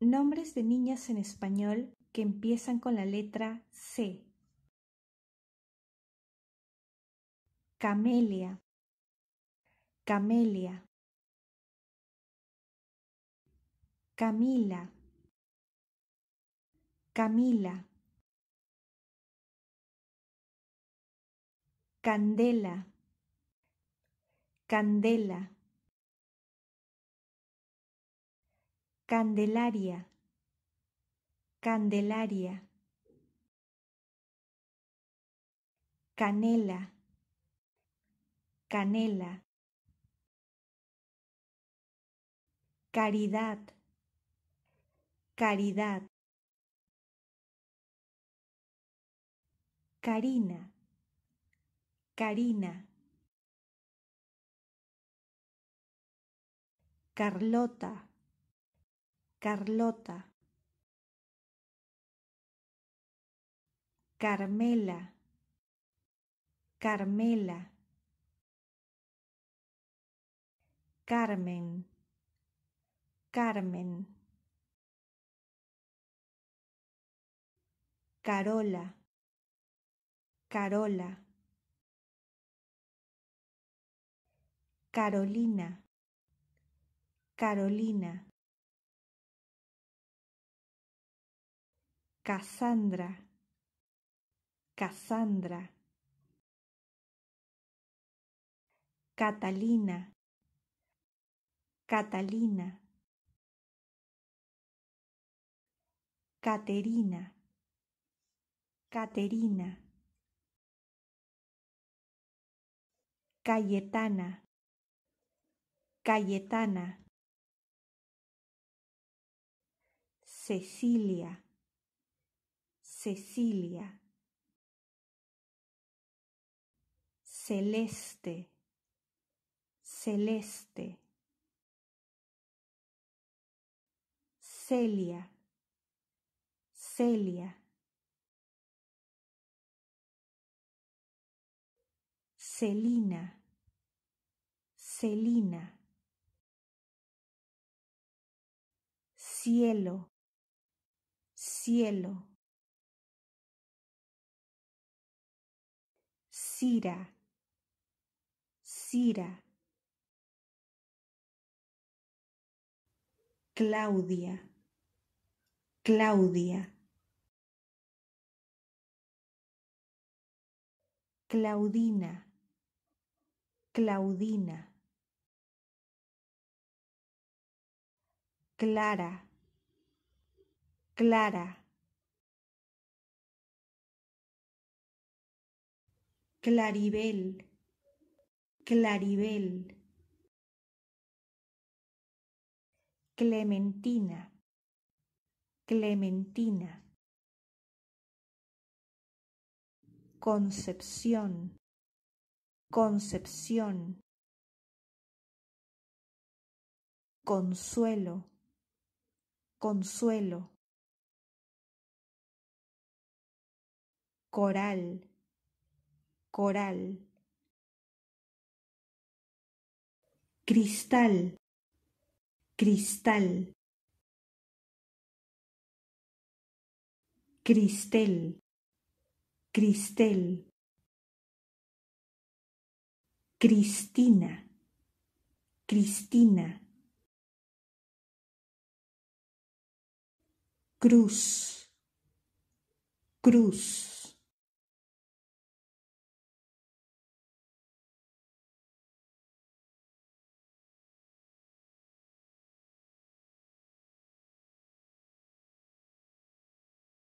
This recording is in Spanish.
Nombres de niñas en español que empiezan con la letra C. Camelia. Camelia. Camila. Camila. Candela. Candela. Candelaria, Candelaria, Canela, Canela, Caridad, Caridad, Karina, Karina. Carlota, Carlota, Carmela, Carmela, Carmen, Carmen, Carola, Carola, Carolina, Carolina. Cassandra, Cassandra, Catalina, Catalina, Caterina, Caterina, Cayetana, Cayetana, Cecilia, Cecilia, celeste, celeste, Celia, Celia, Celina, Celina, cielo, cielo. Cira, Cira, Claudia, Claudia, Claudina, Claudina, Clara, Clara. Claribel, Claribel. Clementina, Clementina. Concepción, Concepción. Consuelo, Consuelo. Coral, coral, cristal, cristal, cristel, cristel, Cristina, Cristina. Cruz, cruz.